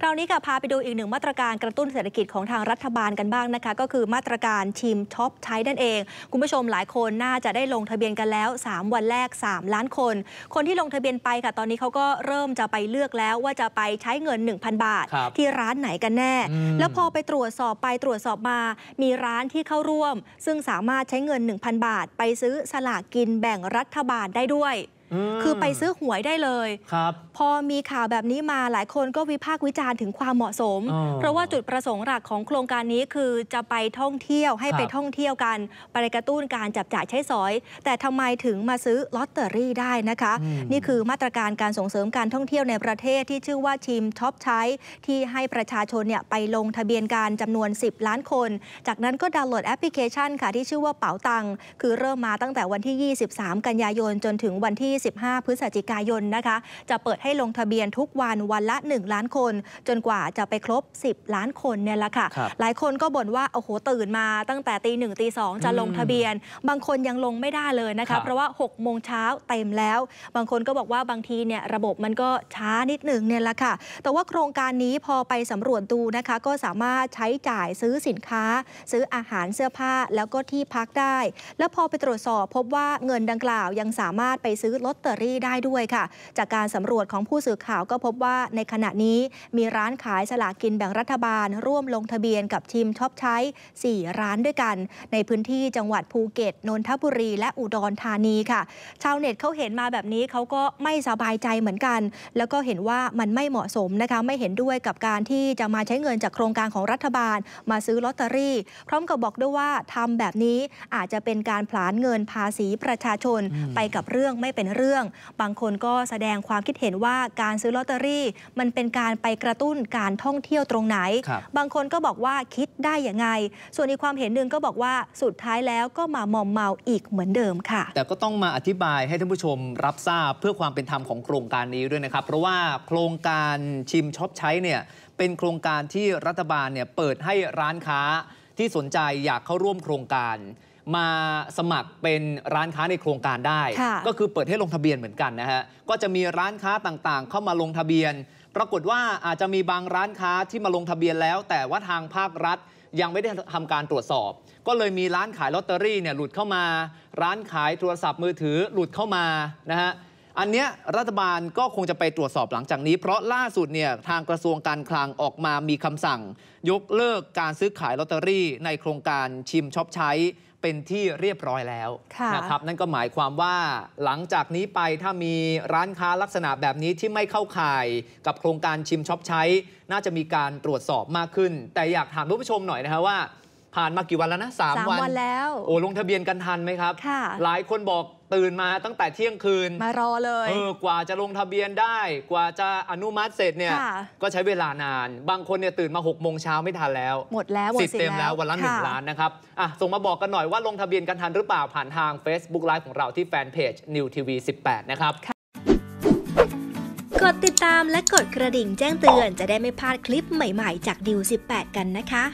คราวนี้ค่ะพาไปดูอีกหนึ่งมาตรการกระตุ้นเศรษฐกิจของทางรัฐบาลกันบ้างนะคะ ก็คือมาตรการชิมช็อปใช้นั่นเองคุณผู้ชมหลายคนน่าจะได้ลงทะเบียนกันแล้ว 3 วันแรก 3 ล้านคน คนที่ลงทะเบียนไปค่ะตอนนี้เขาก็เริ่มจะไปเลือกแล้วว่าจะไปใช้เงิน 1,000 บาท ที่ร้านไหนกันแน่ แล้วพอไปตรวจสอบไปตรวจสอบมา มีร้านที่เข้าร่วม ซึ่งสามารถใช้เงิน 1,000 บาท ไปซื้อสลากกินแบ่งรัฐบาลได้ด้วยคือไปซื้อหวยได้เลย ครับ พอมีข่าวแบบนี้มาหลายคนก็วิพากษ์วิจารณ์ถึงความเหมาะสม เพราะว่าจุดประสงค์หลักของโครงการนี้คือจะไปท่องเที่ยวให้ไปท่องเที่ยวกัน ไปกระตุ้นการจับจ่ายใช้สอย แต่ทำไมถึงมาซื้อลอตเตอรี่ได้นะคะ นี่คือมาตรการการส่งเสริมการท่องเที่ยวในประเทศที่ชื่อว่าชิมท็อปใช้ที่ให้ประชาชนเนี่ยไปลงทะเบียนการจำนวน 10 ล้านคน จากนั้นก็ดาวน์โหลดแอปพลิเคชันค่ะที่ชื่อว่าเป๋าตังคือเริ่มมาตั้งแต่วันที่ 23 กันยายนจนถึงวันที่25พฤศจิกายนนะคะ จะเปิดให้ลงทะเบียนทุกวันวันละ 1 ล้านคน จนกว่าจะไปครบ 10 ล้านคนเนี่ยแหละค่ะ หลายคนก็บ่นว่าโอ้โหตื่นมาตั้งแต่ตีหนึ่งตีสองจะลงทะเบียน บางคนยังลงไม่ได้เลยนะคะเพราะว่า6โมงเช้าเต็มแล้ว บางคนก็บอกว่าบางทีเนี่ยระบบมันก็ช้านิดหนึ่งเนี่ยแหละค่ะ แต่ว่าโครงการนี้พอไปสำรวจดูนะคะ ก็สามารถใช้จ่ายซื้อสินค้า ซื้ออาหารเสื้อผ้าแล้วก็ที่พักได้ แล้วพอไปตรวจสอบพบว่าเงินดังกล่าวยังสามารถไปซื้อลตเตอรี่ได้ด้วยค่ะ จากการสำรวจของผู้สื่อข่าวก็พบว่า ในขณะนี้มีร้านขายสลากกินแบ่งรัฐบาล ร่วมลงทะเบียนกับทีมช็อปใช้ 4 ร้านด้วยกัน ในพื้นที่จังหวัดภูเก็ตนนทบุรี และอุดรธานีค่ะ ชาวเน็ตเขาเห็นมาแบบนี้เขาก็ไม่สบายใจเหมือนกัน แล้วก็เห็นว่ามันไม่เหมาะสมนะคะ ไม่เห็นด้วยกับการที่จะมาใช้เงินจากโครงการของรัฐบาล มาซื้อลอตเตอรี่พร้อมกับบอกด้วยว่าทำแบบนี้อาจจะเป็นการผลาญเงินภาษีประชาชน ไปกับเรื่องไม่เป็นเรื่องเรื่องบางคนก็แสดงความคิดเห็นว่าการซื้อลอตเตอรี่ มันเป็นการไปกระตุ้นการท่องเที่ยวตรงไหนบบางคนก็บอกว่าคิดได้อย่างไง ส่วนอีกความเห็นหนึ่งก็บอกว่าสุดท้ายแล้วก็มามอมเมาอีกเหมือนเดิมค่ะ แต่ก็ต้องมาอธิบายให้ท่านผู้ชมรับทราบเพื่อความเป็นธรรมของโครงการนี้ด้วยนะครับ เพราะว่าโครงการชิมช็อปใช้เนี่ยเป็นโครงการที่รัฐบาลเนี่ยเปิดให้ร้านค้าที่สนใจอยากเข้าร่วมโครงการมาสมัครเป็นร้านค้าในโครงการได้ ก็คือเปิดให้ลงทะเบียนเหมือนกันนะฮะ ก็จะมีร้านค้าต่างๆ เข้ามาลงทะเบียน ปรากฏว่าอาจจะมีบางร้านค้าที่มาลงทะเบียนแล้ว แต่ว่าทางภาครัฐยังไม่ได้ทำการตรวจสอบ ก็เลยมีร้านขายลอตเตอรี่เนี่ยหลุดเข้ามา ร้านขายโทรศัพท์มือถือหลุดเข้ามานะฮะอันเนี้ยรัฐบาลก็คงจะไปตรวจสอบหลังจากนี้เพราะล่าสุดเนี่ยทางกระทรวงการคลังออกมามีคำสั่งยกเลิกการซื้อขายลอตเตอรี่ ในโครงการชิมช็อปใช้เป็นที่เรียบร้อยแล้วนะครับนั่นก็หมายความว่า หลังจากนี้ไปถ้ามีร้านค้าลักษณะแบบนี้ที่ไม่เข้าข่ายกับโครงการชิมช็อปใช้ น่าจะมีการตรวจสอบมากขึ้น แต่อยากถามผู้ชมหน่อยนะครับว่าผ่านมากี่วันแล้วนะสามวันวันแล้ว โอ้ลงทะเบียนกันทันไหมครับค่ะ หลายคนบอกตื่นมาตั้งแต่เที่ยงคืน มารอเลยเออกว่าจะลงทะเบียนได้ กว่าจะอนุมัติเสร็จเนี่ย ก็ใช้เวลานาน บางคนเนี่ยตื่นมา6กโมงเช้าไม่ทันแล้ว หมดแล้วดสิทธิ์เต็มแล้ว วันละหนึ่งล้านนะครับอ่ะส่งมาบอกกันหน่อยว่าลงทะเบียนกันทันหรือเปล่าผ่านทาง Facebook Live ของเราที่แฟนเพจ New TV 18นะครับ กดติดตามและกดกระดิ่งแจ้งเตือน จะได้ไม่พลาดคลิปใหม่ ๆจากดิว18 กันนะคะ